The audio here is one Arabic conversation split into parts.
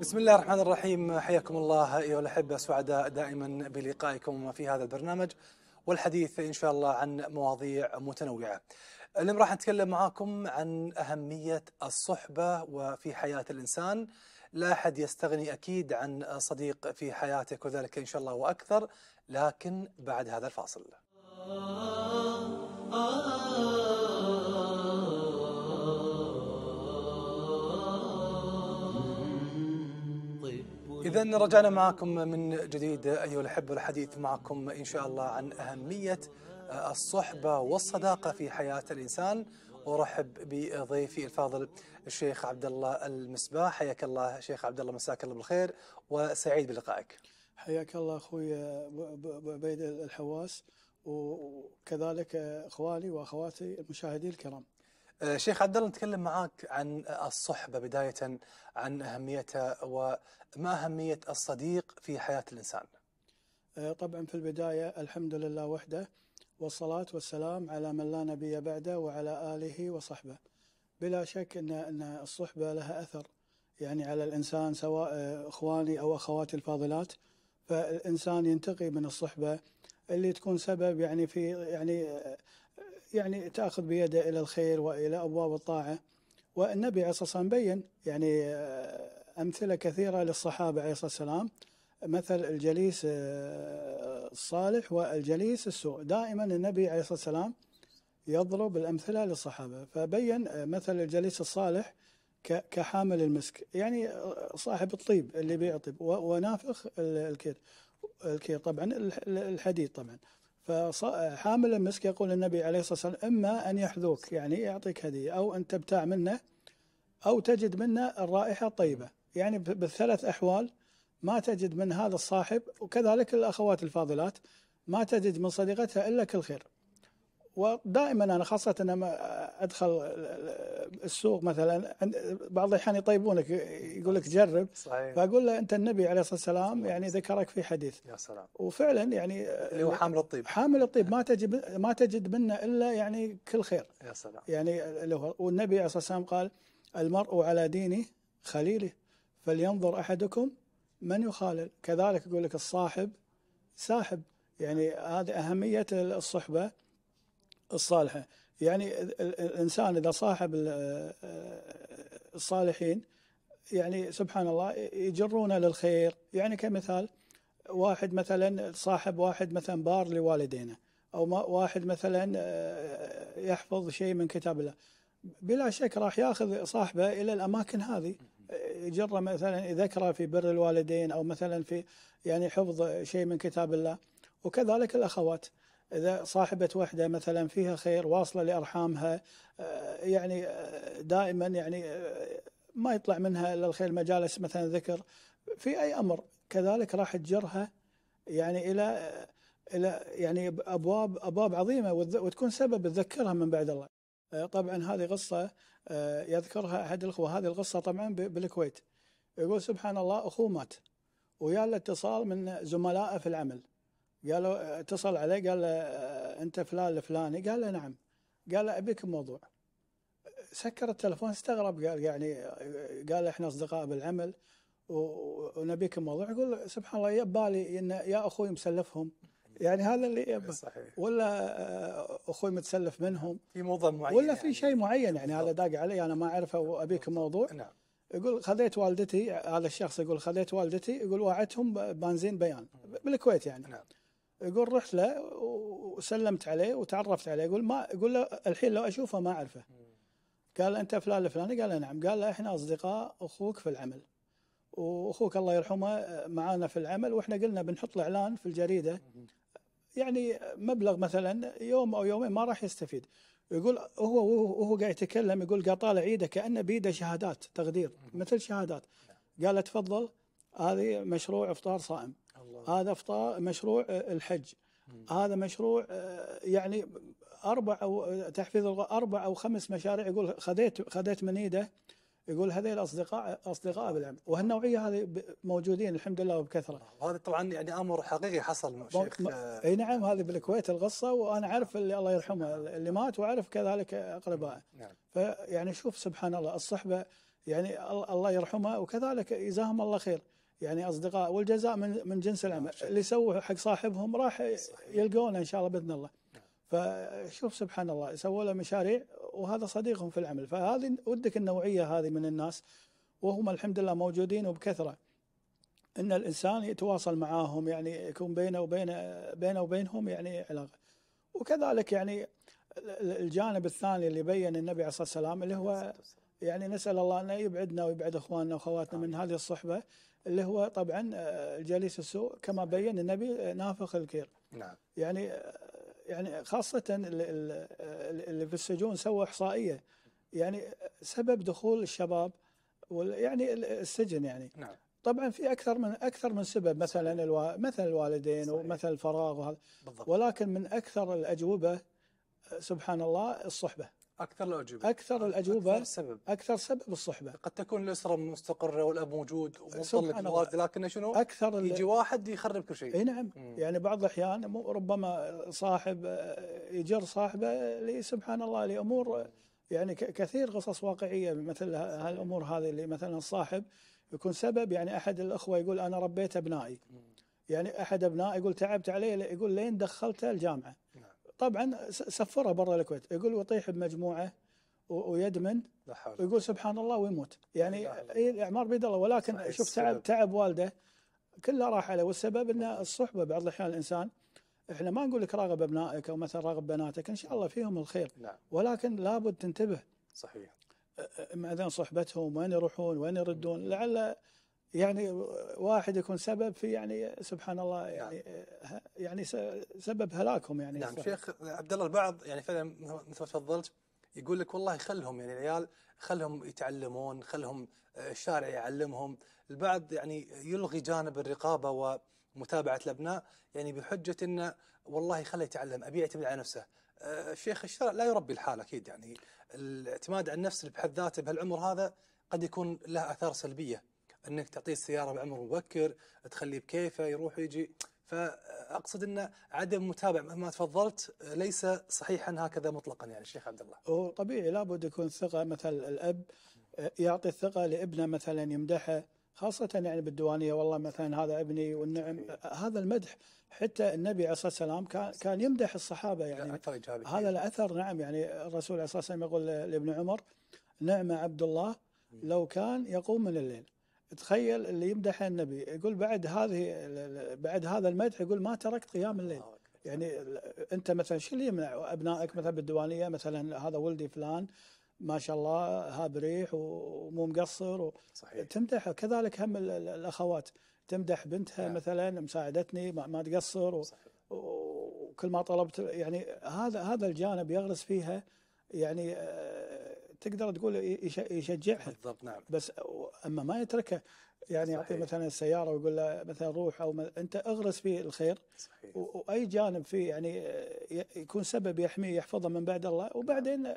بسم الله الرحمن الرحيم حياكم الله ايها الاحبه سعداء دائما بلقائكم في هذا البرنامج والحديث ان شاء الله عن مواضيع متنوعه. اليوم راح نتكلم معاكم عن اهميه الصحبه وفي حياه الانسان. لا احد يستغني اكيد عن صديق في حياتك وذلك ان شاء الله واكثر لكن بعد هذا الفاصل. آه، آه. إذا رجعنا معكم من جديد أيها الأحبة الحديث معكم إن شاء الله عن أهمية آه، الصحبة والصداقة في حياة الإنسان ورحب بضيفي الفاضل الشيخ عبد الله المسباح حياك الله شيخ عبد الله مساك الله بالخير وسعيد بلقائك حياك الله اخوي عبيد آه، الحواس وكذلك آه، اخواني واخواتي المشاهدين الكرام آه، شيخ عبد الله نتكلم معاك عن الصحبة بداية عن أهميتها وما أهمية الصديق في حياة الإنسان آه، طبعا في البداية الحمد لله وحده والصلاة والسلام على من لا نبي بعده وعلى آله وصحبه بلا شك أن أن الصحبة لها أثر يعني على الإنسان سواء آه، إخواني أو أخواتي الفاضلات فالإنسان ينتقي من الصحبة اللي تكون سبب يعني في يعني يعني تاخذ بيده الى الخير والى ابواب الطاعه والنبي عليه الصلاه والسلام بين يعني آه، امثله كثيره للصحابه عليه الصلاه والسلام مثل الجليس آه، الصالح والجليس السوء دائما النبي عليه الصلاه والسلام يضرب الامثله للصحابه فبين آه، مثل الجليس الصالح كحامل المسك يعني صاحب الطيب اللي بيعطب ونافخ الكير الكير طبعا الحديد طبعا فحامل المسك يقول النبي عليه الصلاة والسلام إما أن يحذوك يعني إيه يعطيك هدية أو أن تبتاع منه أو تجد منه الرائحة الطيبة يعني بالثلاث أحوال ما تجد من هذا الصاحب وكذلك الأخوات الفاضلات ما تجد من صديقتها إلا كل خير ودائما انا خاصه لما ادخل السوق مثلا بعض الاحيان يطيبونك يقول لك جرب صحيح. فاقول له انت النبي عليه الصلاه والسلام يعني ذكرك في حديث يا سلام وفعلا يعني اللي هو حامل الطيب حامل الطيب ما تجد ما تجد منه الا يعني كل خير يا سلام يعني هو والنبي عليه الصلاه والسلام قال المرء على ديني خليله فلينظر احدكم من يخالل كذلك يقول لك الصاحب ساحب يعني هذه اهميه الصحبه الصالحة يعني الإنسان إذا صاحب الصالحين يعني سبحان الله يجرونه للخير يعني كمثال واحد مثلا صاحب واحد مثلا بار لوالدينه أو واحد مثلا آه، يحفظ شيء من كتاب الله بلا شك راح ياخذ صاحبه الى الاماكن هذه يجره مثلا يذكره في بر الوالدين او مثلا في يعني حفظ شيء من كتاب الله وكذلك الاخوات اذا صاحبه وحده مثلا فيها خير واصله لارحامها آه، يعني آه، دائما يعني آه، ما يطلع منها الا الخير مجالس مثلا ذكر في اي امر كذلك راح تجرها يعني الى الى يعني ابواب ابواب عظيمه وتكون سبب تذكرها من بعد الله. طبعا هذه قصه يذكرها احد الاخوه هذه القصه طبعا بالكويت. يقول سبحان الله اخوه مات ويا اتصال من زملائه في العمل. قال اتصل عليه قال له آه، انت فلان الفلاني قال له نعم قال له ابيك موضوع سكر التلفون استغرب قال يعني قال احنا اصدقاء بالعمل ونبيك موضوع يقول سبحان الله يبالي ان يا اخوي مسلفهم يعني هذا اللي يبقى صحيح. ولا آه، اخوي متسلف منهم في موضوع معين ولا في يعني شيء معين يعني هذا داق علي انا ما اعرفه وابيك موضوع نعم يقول خذيت والدتي هذا الشخص يقول خذيت والدتي يقول وعدتهم بنزين بيان بالكويت يعني نعم يقول رحت له وسلمت عليه وتعرفت عليه يقول ما يقول له الحين لو اشوفه ما اعرفه قال انت فلان الفلاني قال نعم قال له احنا اصدقاء اخوك في العمل واخوك الله يرحمه معانا في العمل واحنا قلنا بنحط له اعلان في الجريده يعني مبلغ مثلا يوم او يومين ما راح يستفيد يقول هو وهو قاعد يتكلم يقول قاعد طالع ايده كانه بيده شهادات تقدير مثل شهادات قال تفضل هذه مشروع افطار صائم الله. هذا افطار مشروع آه، الحج م. هذا مشروع آه، يعني اربع او تحفيظ اربع او خمس مشاريع يقول خذيت خذيت من ايده يقول هذه اصدقاء اصدقاء بالعمل وهالنوعيه هذه موجودين الحمد لله وبكثره. وهذا آه، طبعا يعني امر حقيقي حصل شيخ اي نعم هذه بالكويت القصه وانا اعرف اللي الله يرحمه نعم. اللي مات واعرف كذلك اقربائه. نعم. نعم. فيعني شوف سبحان الله الصحبه يعني الله يرحمها وكذلك جزاهم الله خير. يعني اصدقاء والجزاء من من جنس العمل نعم، اللي سووه حق صاحبهم راح يلقونه ان شاء الله باذن الله فشوف سبحان الله سووا له مشاريع وهذا صديقهم في العمل فهذه ودك النوعيه هذه من الناس وهم الحمد لله موجودين وبكثره ان الانسان يتواصل معاهم يعني يكون بينه وبين بينه وبينهم يعني علاقه وكذلك يعني الجانب الثاني اللي بين النبي عليه الصلاه والسلام اللي هو يعني نسال الله انه يبعدنا ويبعد اخواننا واخواتنا من هذه الصحبه اللي هو طبعا آه، الجليس السوء كما بين النبي آه، نافخ الكير نعم يعني آه، يعني خاصة اللي في السجون سووا إحصائية يعني سبب دخول الشباب يعني السجن يعني نعم. طبعا في اكثر من اكثر من سبب مثلا الو... مثلا الوالدين صحيح. الفراغ وهذا ولكن من اكثر الاجوبه سبحان الله الصحبه أكثر الأجوبة أكثر الأجوبة أكثر سبب أكثر سبب الصحبة قد تكون الأسرة مستقرة والأب موجود ومنطلق مواد لكن شنو أكثر يجي واحد يخرب كل شيء أي نعم مم. يعني بعض الأحيان ربما صاحب يجر صاحبه سبحان الله لأمور يعني كثير قصص واقعية مثل هالأمور هذه اللي مثلا الصاحب يكون سبب يعني أحد الأخوة يقول أنا ربيت أبنائي مم. يعني أحد أبنائي يقول تعبت عليه يقول لين دخلته الجامعة طبعا سفرها برا الكويت يقول وطيح بمجموعه ويدمن ويقول سبحان الله ويموت يعني إيه اعمار بيد الله ولكن شوف تعب تعب والده كله راح عليه والسبب ان الصحبه بعض الاحيان الانسان احنا ما نقول لك راغب ابنائك او مثلا راغب بناتك ان شاء الله فيهم الخير نعم. ولكن لابد تنتبه صحيح بعدين صحبتهم وين يروحون وين يردون لعل يعني واحد يكون سبب في يعني سبحان الله يعني نعم. يعني, آه، يعني سبب هلاكهم يعني نعم شيخ عبد الله البعض يعني فعلا مثل ما تفضلت يقول لك والله خلهم يعني العيال خلهم يتعلمون خلهم آه، الشارع يعلمهم البعض يعني يلغي جانب الرقابه ومتابعه الابناء يعني بحجه انه والله خله يتعلم ابي يعتمد على نفسه الشيخ آه، الشرع لا يربي الحال اكيد يعني الاعتماد على النفس بحد ذاته بهالعمر هذا قد يكون له اثار سلبيه انك تعطيه السياره بعمر مبكر تخليه بكيفه يروح ويجي فاقصد ان عدم متابع مهما تفضلت ليس صحيحا هكذا مطلقا يعني الشيخ عبد الله. هو طبيعي لابد يكون ثقه مثل الاب يعطي الثقه لابنه مثلا يمدحه خاصة يعني بالديوانية والله مثلا هذا ابني والنعم هذا المدح حتى النبي عليه الصلاة والسلام كان كان يمدح الصحابة يعني طيب هذا الأثر نعم يعني الرسول عليه الصلاة والسلام يقول لابن عمر نعم عبد الله لو كان يقوم من الليل تخيل اللي يمدح النبي يقول بعد هذه بعد هذا المدح يقول ما تركت قيام الليل يعني انت مثلا شو اللي يمنع ابنائك مثلا بالديوانيه مثلا هذا ولدي فلان ما شاء الله هاب ريح ومو مقصر و... صحيح تمدح كذلك هم الاخوات تمدح بنتها يعني. مثلا مساعدتني ما, ما تقصر و... وكل ما طلبت يعني هذا هذا الجانب يغرس فيها يعني آه، تقدر تقول يشجعها بالضبط نعم بس اما ما يتركه يعني يعطيه مثلا السياره ويقول له مثلا روح او ما انت اغرس في الخير صحيح. واي جانب فيه يعني يكون سبب يحميه يحفظه من بعد الله وبعدين نعم.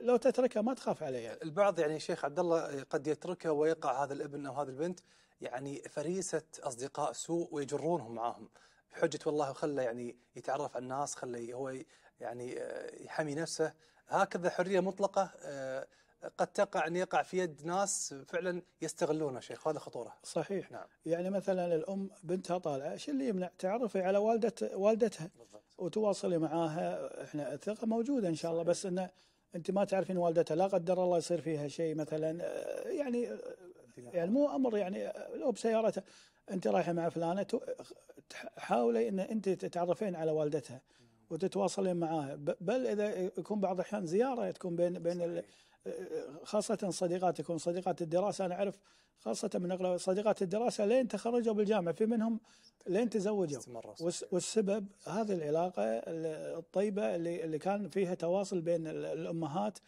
لو تتركه ما تخاف عليه يعني. البعض يعني شيخ عبد الله قد يتركه ويقع هذا الابن او هذه البنت يعني فريسه اصدقاء سوء ويجرونهم معاهم بحجه والله خله يعني يتعرف على الناس خله هو يعني آه، يحمي نفسه هكذا حريه مطلقه آه، قد تقع ان يقع في يد ناس فعلا يستغلونه شيخ هذا خطوره صحيح نعم يعني مثلا الام بنتها طالعه ايش اللي يمنع تعرفي على والده والدتها بالضبط. وتواصلي معاها احنا الثقه موجوده ان شاء الله بس انه انت ما تعرفين والدتها لا قدر الله يصير فيها شيء مثلا آه، يعني آه، يعني مو امر يعني لو بسيارتها انت رايحه مع فلانه حاولي ان انت تتعرفين على والدتها نعم. وتتواصلين معاها بل اذا يكون بعض الاحيان زياره تكون بين بين آه، خاصة صديقات يكون صديقات الدراسة أنا أعرف خاصة من أغلب صديقات الدراسة لين تخرجوا بالجامعة في منهم لين تزوجوا والسبب هذه العلاقة الطيبة اللي اللي كان فيها تواصل بين الأمهات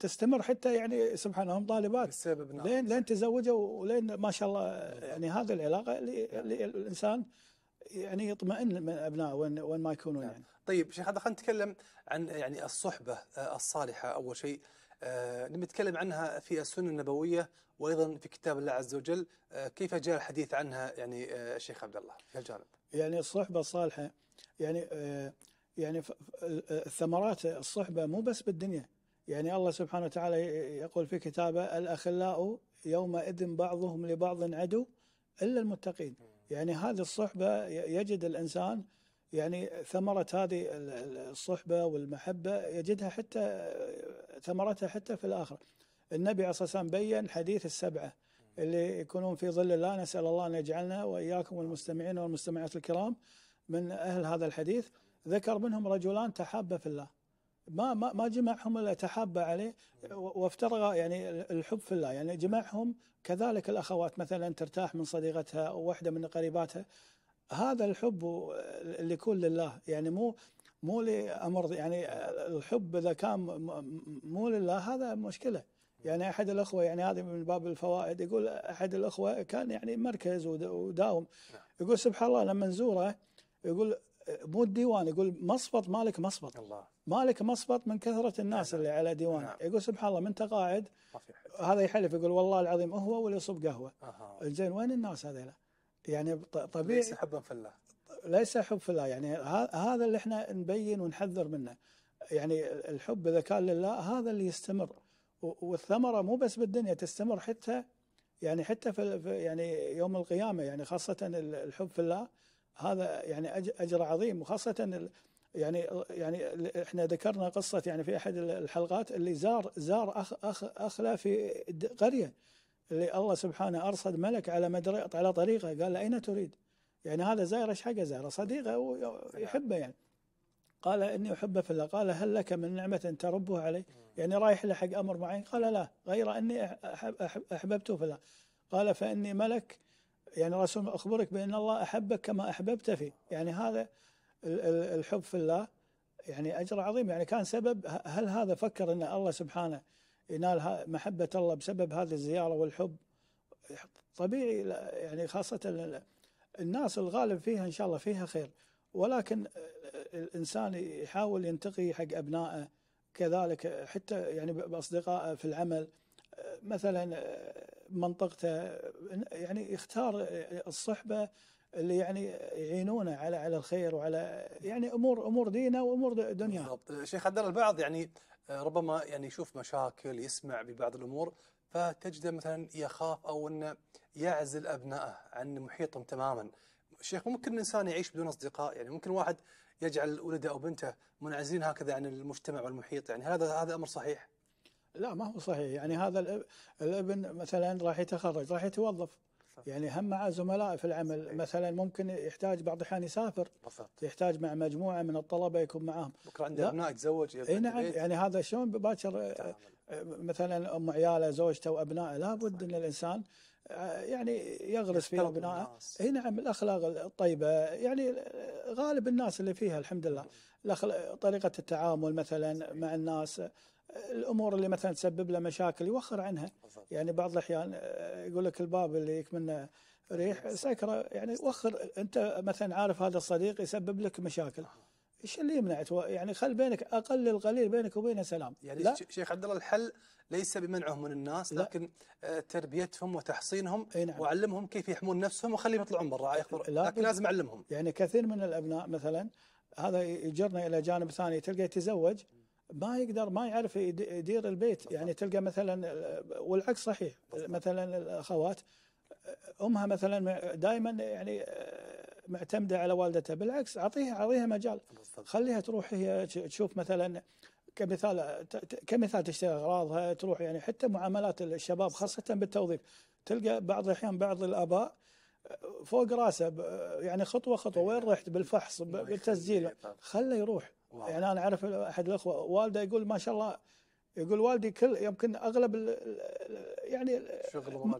تستمر حتى يعني سبحان هم طالبات السبب نعم. لين لين تزوجوا ولين ما شاء الله يعني هذه العلاقة اللي, نعم. اللي الإنسان يعني يطمئن من أبنائه وين وين ما يكونون نعم. يعني طيب شيخ هذا خلينا نتكلم عن يعني الصحبة آه، الصالحة أول شيء آه، نبي نتكلم عنها في السنة النبوية وأيضا في كتاب الله عز وجل آه، كيف جاء الحديث عنها يعني الشيخ عبد الله في الجانب يعني الصحبة الصالحة يعني يعني ثمرات الصحبة مو بس بالدنيا يعني الله سبحانه وتعالى يقول في كتابه الأخلاء يومئذ بعضهم لبعض عدو إلا المتقين يعني هذه الصحبة يجد الإنسان يعني ثمرة هذه الصحبة والمحبة يجدها حتى ثمرتها حتى في الآخرة النبي عليه الصلاة والسلام بين حديث السبعة اللي يكونون في ظل الله نسأل الله أن يجعلنا وإياكم والمستمعين والمستمعات الكرام من أهل هذا الحديث ذكر منهم رجلان تحابا في الله ما ما ما جمعهم الا تحابا عليه وافترغ يعني الحب في الله يعني جمعهم كذلك الاخوات مثلا ترتاح من صديقتها او واحده من قريباتها هذا الحب اللي يكون لله يعني مو مو لامر يعني الحب اذا كان مو لله هذا مشكله يعني احد الاخوه يعني هذه من باب الفوائد يقول احد الاخوه كان يعني مركز وداوم نعم. يقول سبحان الله لما نزوره يقول مو الديوان يقول مصفط مالك مصفط الله مالك مصفط من كثره الناس نعم. اللي على ديوان نعم. يقول سبحان الله من تقاعد هذا يحلف يقول والله العظيم هو ولا يصب قهوه أه. زين وين الناس هذيلا يعني طبيعي ليس حبا في الله ليس حب في الله يعني هذا اللي احنا نبين ونحذر منه يعني الحب اذا كان لله هذا اللي يستمر والثمره مو بس بالدنيا تستمر حتى يعني حتى في يعني يوم القيامه يعني خاصه الحب في الله هذا يعني اجر عظيم وخاصه يعني يعني احنا ذكرنا قصه يعني في احد الحلقات اللي زار زار اخ اخ اخله له في قريه اللي الله سبحانه ارصد ملك على مدر... على طريقه قال له اين تريد؟ يعني هذا زائر ايش حقه زائر صديقه ويحبه يعني قال اني احبه في الله قال هل لك من نعمه تربه علي؟ يعني رايح له حق امر معين قال لا غير اني احببته في الله قال فاني ملك يعني رسول اخبرك بان الله احبك كما احببت فيه يعني هذا الحب في الله يعني اجر عظيم يعني كان سبب هل هذا فكر ان الله سبحانه ينال محبة الله بسبب هذه الزيارة والحب طبيعي يعني خاصة الناس الغالب فيها إن شاء الله فيها خير ولكن الإنسان يحاول ينتقي حق أبنائه كذلك حتى يعني بأصدقائه في العمل مثلا منطقته يعني يختار الصحبة اللي يعني يعينونه على على الخير وعلى يعني امور امور دينه وامور دنيا بالضبط شيخ عبد البعض يعني ربما يعني يشوف مشاكل يسمع ببعض الامور فتجده مثلا يخاف او انه يعزل ابنائه عن محيطهم تماما. شيخ ممكن الانسان يعيش بدون اصدقاء يعني ممكن واحد يجعل ولده او بنته منعزلين هكذا عن المجتمع والمحيط يعني هذا هذا امر صحيح؟ لا ما هو صحيح يعني هذا الابن مثلا راح يتخرج راح يتوظف يعني هم مع زملاء في العمل صحيح. مثلا ممكن يحتاج بعض الاحيان يسافر بالضبط. يحتاج مع مجموعه من الطلبه يكون معاهم بكره عنده ابناء تزوج اي نعم يعني هذا شلون باكر آه، مثلا ام عياله زوجته وابنائه لابد ان الانسان آه، يعني يغرس في ابنائه اي نعم الاخلاق الطيبه يعني غالب الناس اللي فيها الحمد لله طريقه التعامل مثلا مع الناس الامور اللي مثلا تسبب له مشاكل يوخر عنها بالضبط. يعني بعض الاحيان آه، يقول لك الباب اللي يكمنه ريح سكره يعني وخر انت مثلا عارف هذا الصديق يسبب لك مشاكل ايش اللي يمنع يعني خل بينك اقل القليل بينك وبينه سلام يعني لا. شيخ عبد الله الحل ليس بمنعهم من الناس لا. لكن آه، تربيتهم وتحصينهم نعم. وعلمهم كيف يحمون نفسهم وخليهم يطلعون برا لكن لازم اعلمهم يعني كثير من الابناء مثلا هذا يجرنا الى جانب ثاني تلقى يتزوج ما يقدر ما يعرف يدير البيت يعني تلقى مثلا والعكس صحيح مثلا الاخوات امها مثلا دائما يعني معتمده على والدتها بالعكس اعطيها اعطيها مجال خليها تروح هي تشوف مثلا كمثال كمثال تشتري اغراضها تروح يعني حتى معاملات الشباب خاصه بالتوظيف تلقى بعض الاحيان بعض الاباء فوق راسه يعني خطوه خطوه إيه. وين رحت بالفحص بالتسجيل خله يروح واو. يعني انا اعرف احد الاخوه والده يقول ما شاء الله يقول والدي كل يمكن اغلب يعني شغل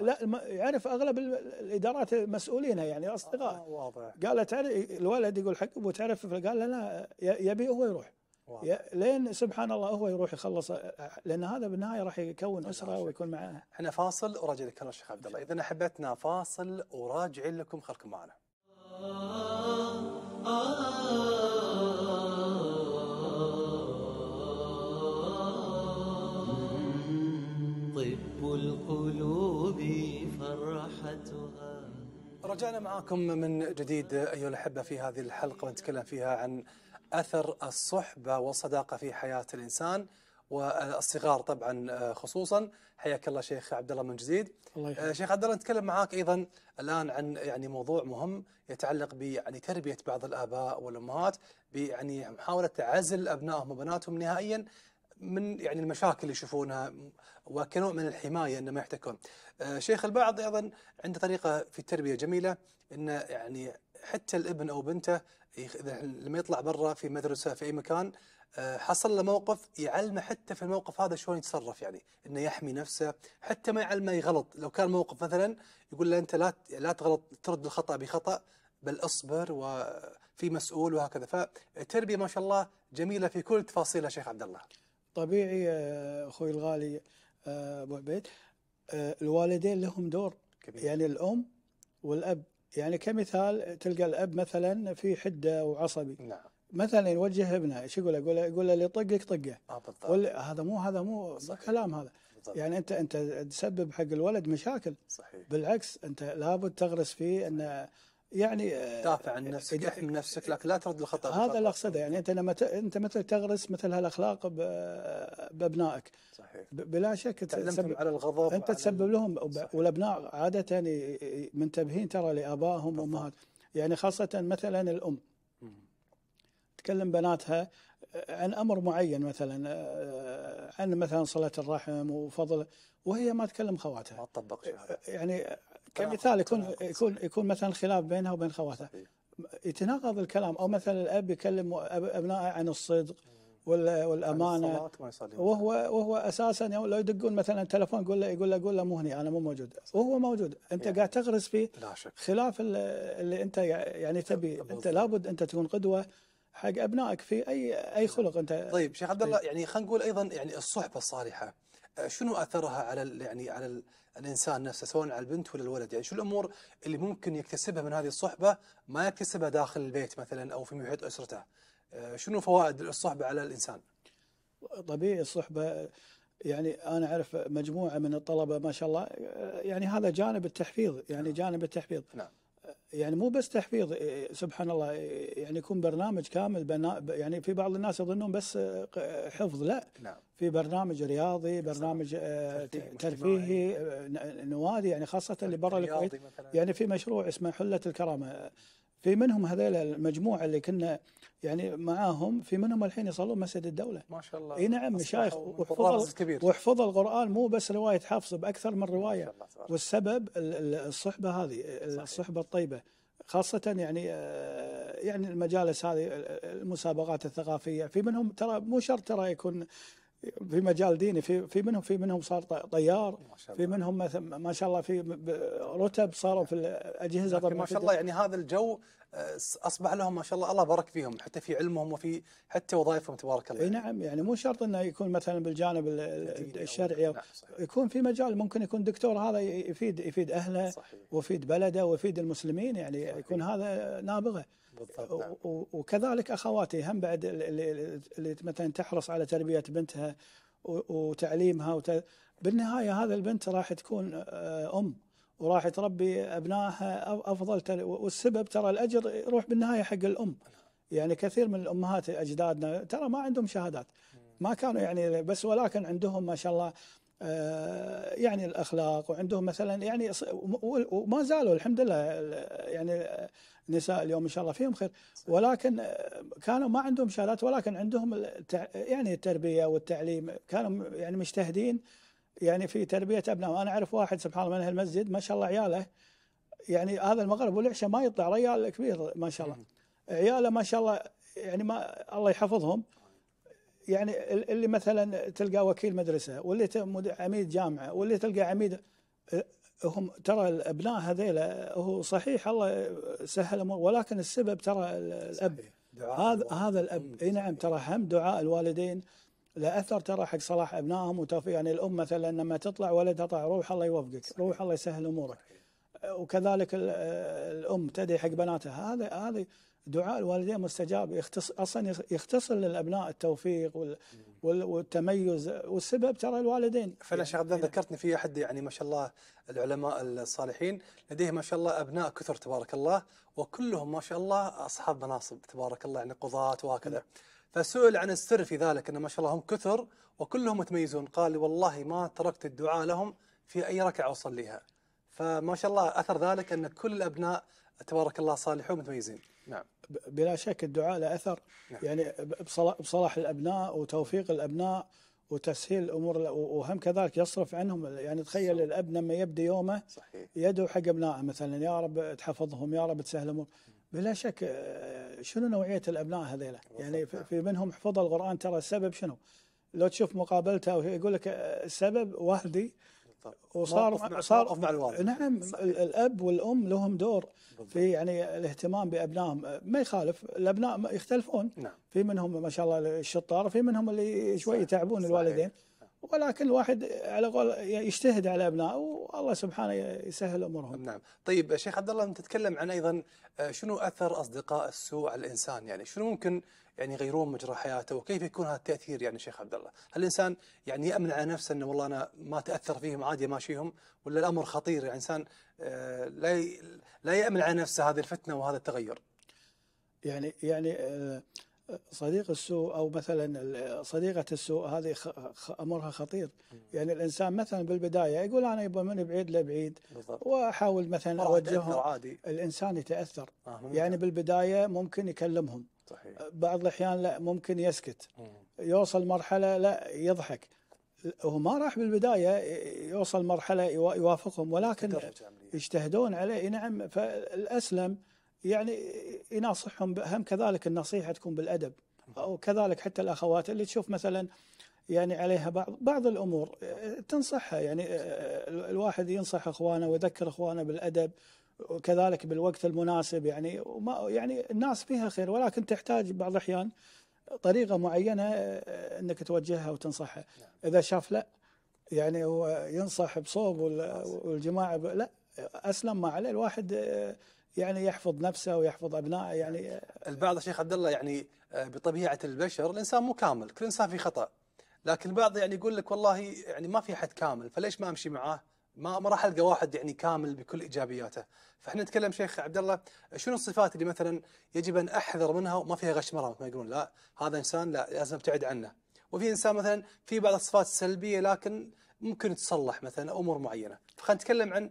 لا يعرف اغلب الادارات مسؤولينها يعني اصدقاء آه واضح قال تعرف الولد يقول حق ابو تعرف قال لا يبي هو يروح لين سبحان الله هو يروح يخلص لان هذا بالنهايه راح يكون اسره نعم. ويكون معاه احنا فاصل وراجع لك الشيخ عبد الله اذا احبتنا فاصل وراجعين لكم خلكم معنا آه آه, آه. طب القلوب فرحتها رجعنا معاكم من جديد أيها الأحبة في هذه الحلقة ونتكلم فيها عن أثر الصحبة والصداقة في حياة الإنسان والصغار طبعا آه، خصوصا حياك الله شيخ عبد الله من جديد الله آه، شيخ عبد الله نتكلم معاك ايضا الان عن يعني موضوع مهم يتعلق ب يعني تربيه بعض الاباء والامهات بيعني محاوله عزل ابنائهم وبناتهم نهائيا من يعني المشاكل اللي يشوفونها وكنوع من الحمايه انه ما يحتكون. آه، شيخ البعض ايضا عنده طريقه في التربيه جميله انه يعني حتى الابن او بنته لما يطلع برا في مدرسه في اي مكان آه، حصل له موقف يعلمه حتى في الموقف هذا شلون يتصرف يعني انه يحمي نفسه حتى ما يعلمه يغلط لو كان موقف مثلا يقول له انت لا لا تغلط ترد الخطا بخطا بل اصبر وفي مسؤول وهكذا فالتربيه ما شاء الله جميله في كل تفاصيلها شيخ عبد الله. طبيعي آه، اخوي الغالي آه، ابو عبيد آه، الوالدين لهم دور كبير. يعني الام والاب يعني كمثال تلقى الاب مثلا في حده وعصبي نعم مثلا يوجه ابنه ايش يقول يقول يقول اللي يطقك طقه آه هذا مو هذا مو صحيح. كلام هذا بالضبط. يعني انت انت تسبب حق الولد مشاكل صحيح بالعكس انت لابد تغرس فيه انه يعني آه، دافع عن نفسك احمي نفسك لكن لا ترد الخطا هذا اللي اقصده يعني انت لما انت مثل تغرس مثل هالاخلاق بابنائك صحيح بلا شك تسبب على الغضب انت تسبب لهم والابناء عاده يعني منتبهين ترى لابائهم وامهات يعني خاصه مثلا الام تكلم بناتها آه، عن امر معين مثلا آه، عن مثلا صله الرحم وفضل وهي ما تكلم خواتها ما تطبقش يعني كمثال يكون يكون يكون مثلا خلاف بينها وبين خواتها إيه. يتناقض الكلام او مثلا الاب يكلم ابنائه عن الصدق والامانه وهو وهو اساسا لو يدقون مثلا تلفون يقول له يقول له قول له مو هني انا مو موجود وهو موجود انت يعني قاعد تغرس فيه خلاف اللي انت يعني تبي انت لابد انت تكون قدوه حق ابنائك في اي اي نعم. خلق انت طيب شيخ عبد الله يعني خلينا نقول ايضا يعني الصحبه الصالحه شنو اثرها على يعني على الانسان نفسه سواء على البنت ولا الولد يعني شو الامور اللي ممكن يكتسبها من هذه الصحبه ما يكتسبها داخل البيت مثلا او في محيط اسرته آه، شنو فوائد الصحبه على الانسان طبيعي الصحبه يعني انا اعرف مجموعه من الطلبه ما شاء الله آه، يعني هذا جانب التحفيظ يعني نعم. جانب التحفيظ نعم يعني مو بس تحفيظ إيه، سبحان الله إيه، يعني يكون برنامج كامل بنا يعني في بعض الناس يظنون بس إيه، حفظ لا نعم. في برنامج رياضي برنامج ترفيهي نوادي يعني خاصه اللي برا الكويت يعني في مشروع اسمه حله الكرامه في منهم هذيل المجموعه اللي كنا يعني معاهم في منهم الحين يصلون مسجد الدوله ما شاء الله اي نعم مشايخ وحفظ وحفظ القران مو بس روايه حافظ باكثر من روايه ما شاء الله والسبب الصحبه هذه الصحبه الطيبه خاصة يعني آه، يعني المجالس هذه المسابقات الثقافية في منهم ترى مو شرط ترى يكون في مجال ديني في في منهم في منهم صار طيار في منهم ما شاء الله في رتب صاروا في الاجهزه ما شاء الله يعني هذا الجو آه، اصبح لهم ما شاء الله الله بارك فيهم حتى في علمهم وفي حتى وظائفهم تبارك الله. اي نعم يعني مو شرط انه يكون مثلا بالجانب الشرعي أو نعم يكون في مجال ممكن يكون دكتور هذا يفيد يفيد اهله ويفيد بلده ويفيد المسلمين يعني صحيح. يكون هذا نابغه. بالضبط نعم. وكذلك اخواتي هم بعد اللي, اللي مثلا تحرص على تربيه بنتها وتعليمها وت... بالنهايه هذا البنت راح تكون آه، ام. وراح تربي ابنائها افضل والسبب ترى الاجر يروح بالنهايه حق الام يعني كثير من الامهات اجدادنا ترى ما عندهم شهادات ما كانوا يعني بس ولكن عندهم ما شاء الله آه، يعني الاخلاق وعندهم مثلا يعني وما زالوا الحمد لله يعني نساء اليوم ان شاء الله فيهم خير ولكن كانوا ما عندهم شهادات ولكن عندهم يعني التربيه والتعليم كانوا يعني مجتهدين يعني في تربيه ابنائه انا اعرف واحد سبحان الله من هالمسجد ما شاء الله عياله يعني هذا المغرب والعشاء ما يطلع ريال كبير ما شاء الله عياله ما شاء الله يعني ما الله يحفظهم يعني اللي مثلا تلقى وكيل مدرسه واللي عميد جامعه واللي تلقى عميد هم ترى الابناء هذيلا هو صحيح الله سهل امور ولكن السبب ترى الاب هذا هذا الاب اي نعم ترى هم دعاء الوالدين لا اثر ترى حق صلاح ابنائهم وتوفيق يعني الام مثلا لما تطلع ولدها طلع روح الله يوفقك روح الله يسهل امورك وكذلك الام تدعي حق بناتها هذا هذه دعاء الوالدين مستجاب يختص اصلا يختصر للابناء التوفيق وال... والتميز والسبب ترى الوالدين فعلا شيخ عبد ذكرتني في احد يعني ما شاء الله العلماء الصالحين لديه ما شاء الله ابناء كثر تبارك الله وكلهم ما شاء الله اصحاب مناصب تبارك الله يعني قضاة وهكذا نعم. فسئل عن السر في ذلك أن ما شاء الله هم كثر وكلهم متميزون قال والله ما تركت الدعاء لهم في أي ركعة أصليها فما شاء الله أثر ذلك أن كل الأبناء تبارك الله صالحون متميزين نعم بلا شك الدعاء له أثر نعم. يعني بصلاح الأبناء وتوفيق الأبناء وتسهيل الامور وهم كذلك يصرف عنهم يعني تخيل صح. الاب لما يبدا يومه صحيح. يدعو حق ابنائه مثلا يا رب تحفظهم يا رب تسهل امور بلا شك آه، شنو نوعيه الابناء هذيلا؟ يعني نعم. في منهم حفظ القران ترى السبب شنو؟ لو تشوف مقابلته يقول لك آه، السبب والدي وصار صار مع الوالد نعم صحيح. الاب والام لهم دور بالضبط. في يعني الاهتمام بابنائهم آه، ما يخالف الابناء يختلفون نعم. في منهم ما شاء الله الشطار في منهم اللي شوي يتعبون الوالدين ولكن الواحد على قول يعني يجتهد على ابنائه والله سبحانه يسهل امورهم. نعم، طيب شيخ عبد الله انت تتكلم عن ايضا آه، شنو اثر اصدقاء السوء على الانسان يعني شنو ممكن يعني يغيرون مجرى حياته وكيف يكون هذا التاثير يعني شيخ عبد الله؟ هل الانسان يعني يامن على نفسه انه والله انا ما تاثر فيهم عادي ماشيهم ولا الامر خطير يعني الانسان آه، لا لا يامن على نفسه هذه الفتنه وهذا التغير؟ يعني يعني آه، صديق السوء او مثلا صديقه السوء هذه امرها خطير يعني الانسان مثلا بالبدايه يقول انا يبا من بعيد لبعيد واحاول مثلا اوجههم الانسان يتاثر آه، يعني بالبدايه ممكن يكلمهم صحيح. آه، بعض الاحيان لا ممكن يسكت يوصل مرحله لا يضحك هو ما راح بالبدايه يوصل مرحله يوافقهم ولكن يجتهدون عليه نعم فالاسلم يعني يناصحهم هم كذلك النصيحه تكون بالادب وكذلك حتى الاخوات اللي تشوف مثلا يعني عليها بعض بعض الامور تنصحها يعني آه، آه، الواحد ينصح اخوانه ويذكر اخوانه بالادب وكذلك بالوقت المناسب يعني وما يعني الناس فيها خير ولكن تحتاج بعض الاحيان طريقه معينه آه، انك توجهها وتنصحها نعم. اذا شاف لا يعني هو ينصح بصوب والجماعه لا اسلم ما عليه الواحد يعني يحفظ نفسه ويحفظ ابنائه يعني البعض شيخ عبد الله يعني آه، بطبيعه البشر الانسان مو كامل، كل انسان في خطا. لكن البعض يعني يقول لك والله يعني ما في احد كامل فليش ما امشي معاه؟ ما ما راح القى واحد يعني كامل بكل ايجابياته، فاحنا نتكلم شيخ عبد الله شنو الصفات اللي مثلا يجب ان احذر منها وما فيها غشمره مثل ما يقولون لا هذا انسان لا لازم ابتعد عنه، وفي انسان مثلا في بعض الصفات السلبيه لكن ممكن تصلح مثلا امور معينه، فخلينا نتكلم عن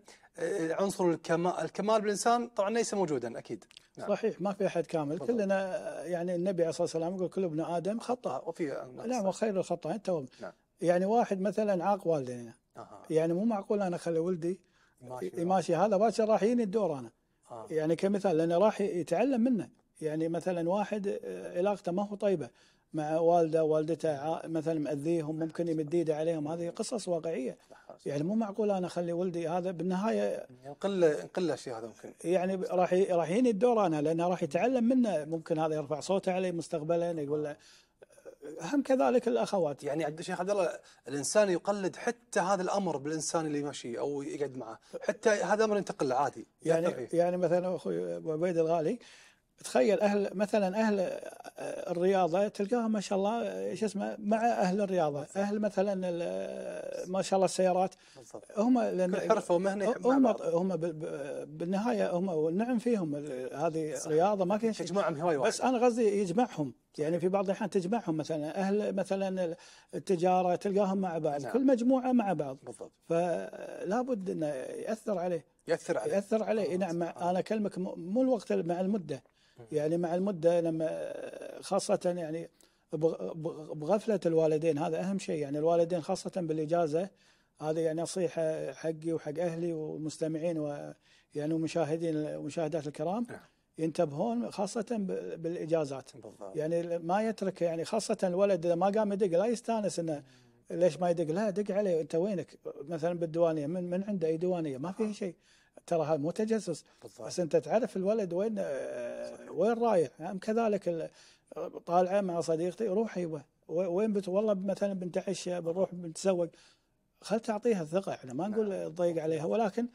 عنصر الكمال الكمال بالانسان طبعا ليس موجودا اكيد نعم. صحيح ما في احد كامل فضل. كلنا يعني النبي عليه الصلاه والسلام يقول كل ابن ادم خطا وفي نعم وخير الخطا انت نعم. يعني واحد مثلا عاق والدينا آه. يعني مو معقول انا اخلي ولدي يماشي, يماشي هذا باكر راح يجيني الدور انا آه. يعني كمثال لانه راح يتعلم منه يعني مثلا واحد آه، علاقته ما هو طيبه مع والده والدته مثلا مأذيهم ممكن يمد ايده عليهم هذه قصص واقعيه يعني مو معقول انا اخلي ولدي هذا بالنهايه نقل نقل الاشياء هذا ممكن يعني راح راح يني الدور انا لانه راح يتعلم منه ممكن هذا يرفع صوته عليه مستقبلا يقول له آه، هم كذلك الاخوات يعني عبد الشيخ عبد الله الانسان يقلد حتى هذا الامر بالانسان اللي يمشي او يقعد معه حتى هذا امر ينتقل عادي يعني يعني مثلا اخوي ابو عبيد الغالي تخيل اهل مثلا اهل آه، الرياضه تلقاهم ما شاء الله آه، شو اسمه مع اهل الرياضه اهل مثلا آه، ما شاء الله السيارات هم لان حرفه ومهنه هم هم بالنهايه هم والنعم فيهم هذه رياضه ما فيها شيء هواي واحد بس انا قصدي يجمعهم يعني في بعض الاحيان تجمعهم مثلا اهل مثلا التجاره تلقاهم مع بعض نعم. كل مجموعه مع بعض بالضبط فلا بد انه ياثر عليه ياثر عليه ياثر عليه آه. نعم آه. انا اكلمك مو الوقت مع المده يعني مع المده لما خاصه يعني بغفله الوالدين هذا اهم شيء يعني الوالدين خاصه بالاجازه هذه يعني نصيحه حقي وحق اهلي والمستمعين ويعني ومشاهدين ومشاهدات الكرام نعم. ينتبهون خاصه بالاجازات بالضبط. يعني ما يترك يعني خاصه الولد اذا ما قام يدق لا يستانس انه ليش ما يدق لا دق عليه انت وينك مثلا بالديوانيه من من عنده اي ديوانيه ما فيها آه. شيء ترى هذا مو تجسس بالضبط. بس انت تعرف الولد وين آه، صحيح. وين رايح هم يعني كذلك طالعه مع صديقتي روحي أيوة. وين بت والله مثلا بنتعشى بنروح بنتزوج خل تعطيها الثقه احنا يعني ما نقول نعم. تضيق عليها ولكن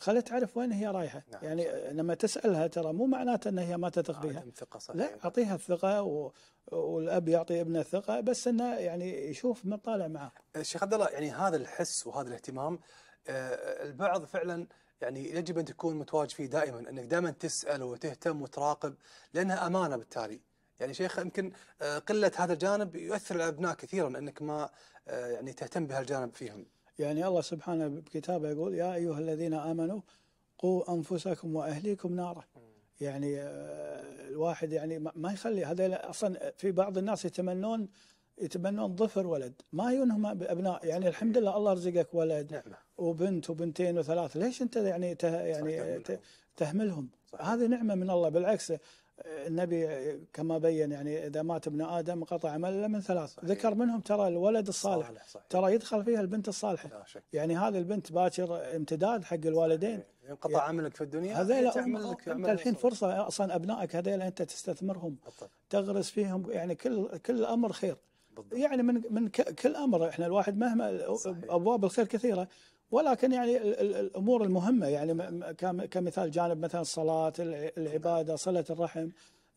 خليها تعرف وين هي رايحه نعم. يعني لما تسالها ترى مو معناته ان هي ما تثق بها ثقة صحيح. لا اعطيها الثقه و... والاب يعطي ابنه الثقه بس انه يعني يشوف من طالع معاه شيخ عبد الله يعني هذا الحس وهذا الاهتمام آه البعض فعلا يعني يجب ان تكون متواجد فيه دائما انك دائما تسال وتهتم وتراقب لانها امانه بالتالي يعني شيخ يمكن آه، قله هذا الجانب يؤثر على الابناء كثيرا انك ما آه، يعني تهتم بهالجانب فيهم يعني الله سبحانه بكتابه يقول يا أيها الذين آمنوا قوا أنفسكم وأهليكم نارا يعني آه، الواحد يعني ما يخلي هذا أصلا في بعض الناس يتمنون يتمنون ظفر ولد ما ينهم بابناء يعني الحمد لله الله رزقك ولد نعم. وبنت وبنتين وثلاث ليش انت يعني يعني تهملهم هذه نعمه من الله بالعكس النبي كما بين يعني اذا مات ابن ادم قطع عمله من ثلاث صحيح. ذكر منهم ترى الولد الصالح صحيح. صحيح. ترى يدخل فيها البنت الصالحه يعني هذه البنت باكر امتداد حق الوالدين انقطع يعني عملك في الدنيا هذيلا انت الحين فرصه اصلا ابنائك هذول انت تستثمرهم بالضبط. تغرس فيهم يعني كل كل امر خير بالضبط. يعني من من كل امر احنا الواحد مهما صحيح. ابواب الخير كثيره ولكن يعني الامور المهمه يعني كمثال جانب مثلا الصلاه العباده صله الرحم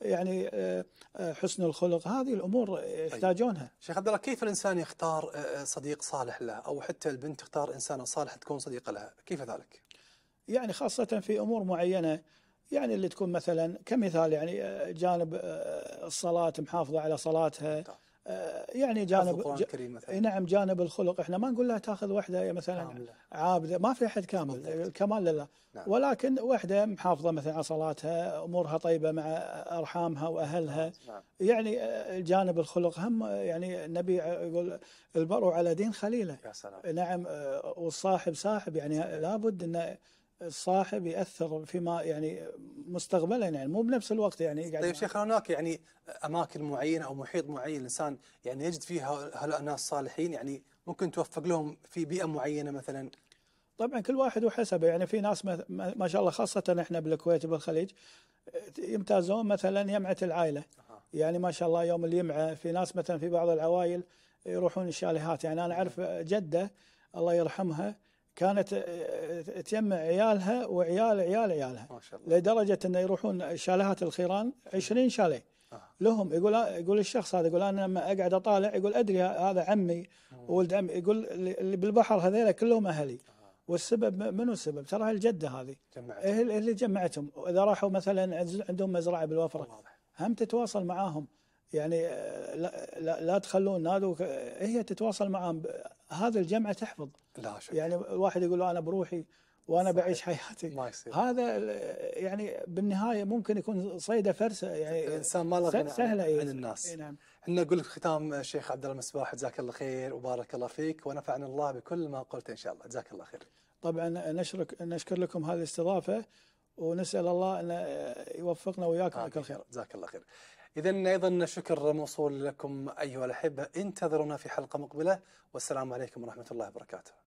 يعني آه، آه، حسن الخلق هذه الامور يحتاجونها أيه. شيخ عبد الله كيف الانسان يختار آه، صديق صالح له او حتى البنت تختار انسان صالح تكون صديقه لها كيف ذلك يعني خاصه في امور معينه يعني اللي تكون مثلا كمثال يعني جانب الصلاه محافظه على صلاتها طبعا. آه، يعني جانب الكريم مثلا نعم جانب الخلق احنا ما نقول لها تاخذ واحده مثلا عابده ما في احد كامل بالضبط. الكمال لله نعم. ولكن واحده محافظه مثلا على صلاتها امورها طيبه مع ارحامها واهلها نعم. نعم. يعني آه، جانب الخلق هم يعني النبي يقول البر على دين خليله يا سلام. نعم آه، والصاحب صاحب يعني لابد انه الصاحب ياثر فيما يعني مستقبلا يعني مو بنفس الوقت يعني طيب شيخ هناك يعني اماكن معينه او محيط معين الانسان يعني يجد فيها هؤلاء الناس صالحين يعني ممكن توفق لهم في بيئه معينه مثلا طبعا كل واحد وحسبه يعني في ناس ما شاء الله خاصه احنا بالكويت وبالخليج يمتازون مثلا يمعه العائله يعني ما شاء الله يوم اليمعه في ناس مثلا في بعض العوائل يروحون الشاليهات يعني انا اعرف جده الله يرحمها كانت آه، آه، تجمع عيالها وعيال عيال عيالها ما شاء الله. لدرجه انه يروحون شالهات الخيران 20 إيه. شاليه آه. لهم يقول آه، يقول الشخص هذا يقول انا لما اقعد اطالع يقول ادري هذا عمي وولد عمي يقول اللي بالبحر هذيلا كلهم اهلي آه. والسبب منو السبب؟ ترى الجده هذه جمعتهم إيه، اللي جمعتهم واذا راحوا مثلا عندهم مزرعه بالوفره واضح. هم تتواصل معاهم يعني لا, لا, لا تخلون نادوا إيه، هي تتواصل معاهم هذا الجمعه تحفظ لا شك. يعني الواحد يقول انا بروحي وانا صحيح. بعيش حياتي ما يصير. هذا يعني بالنهايه ممكن يكون صيده فرسه يعني الانسان ما له سهله عن, إيه. عن الناس إيه نعم احنا نقول في ختام شيخ عبد الله المسباح جزاك الله خير وبارك الله فيك ونفعنا الله بكل ما قلت ان شاء الله جزاك الله خير طبعا نشرك نشكر لكم هذه الاستضافه ونسال الله ان يوفقنا وياكم لكل خير جزاك الله خير إذا أيضا الشكر موصول لكم أيها الأحبة انتظرونا في حلقة مقبلة والسلام عليكم ورحمة الله وبركاته